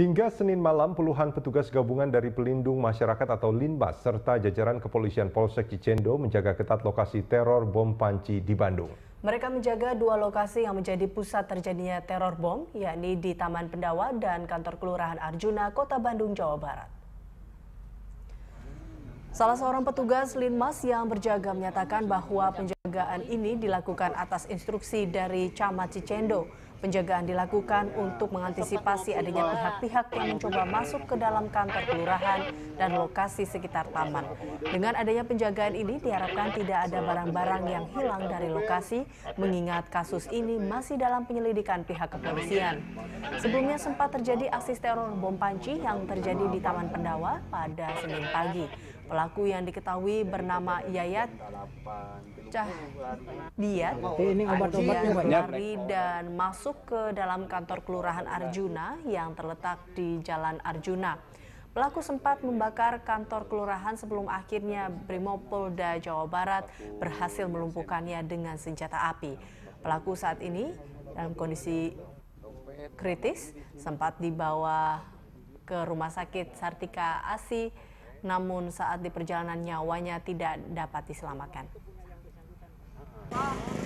Hingga Senin malam, puluhan petugas gabungan dari Pelindung Masyarakat atau Linbas serta jajaran kepolisian Polsek Cicendo menjaga ketat lokasi teror bom panci di Bandung. Mereka menjaga dua lokasi yang menjadi pusat terjadinya teror bom, yakni di Taman Pendawa dan kantor Kelurahan Arjuna, Kota Bandung, Jawa Barat. Salah seorang petugas Linmas yang berjaga menyatakan bahwa penjagaan ini dilakukan atas instruksi dari Camat Cicendo. Penjagaan dilakukan untuk mengantisipasi adanya pihak-pihak yang mencoba masuk ke dalam kantor kelurahan dan lokasi sekitar taman. Dengan adanya penjagaan ini diharapkan tidak ada barang-barang yang hilang dari lokasi mengingat kasus ini masih dalam penyelidikan pihak kepolisian. Sebelumnya sempat terjadi aksi teror bom panci yang terjadi di Taman Pendawa pada Senin pagi. Pelaku yang diketahui bernama Yayat Cah Diat ya? lari dan masuk ke dalam kantor Kelurahan Arjuna yang terletak di Jalan Arjuna. Pelaku sempat membakar kantor kelurahan sebelum akhirnya Brimopolda Jawa Barat berhasil melumpuhkannya dengan senjata api. Pelaku saat ini dalam kondisi kritis sempat dibawa ke Rumah Sakit Sartika Asi namun saat di perjalanan nyawanya tidak dapat diselamatkan. Ah.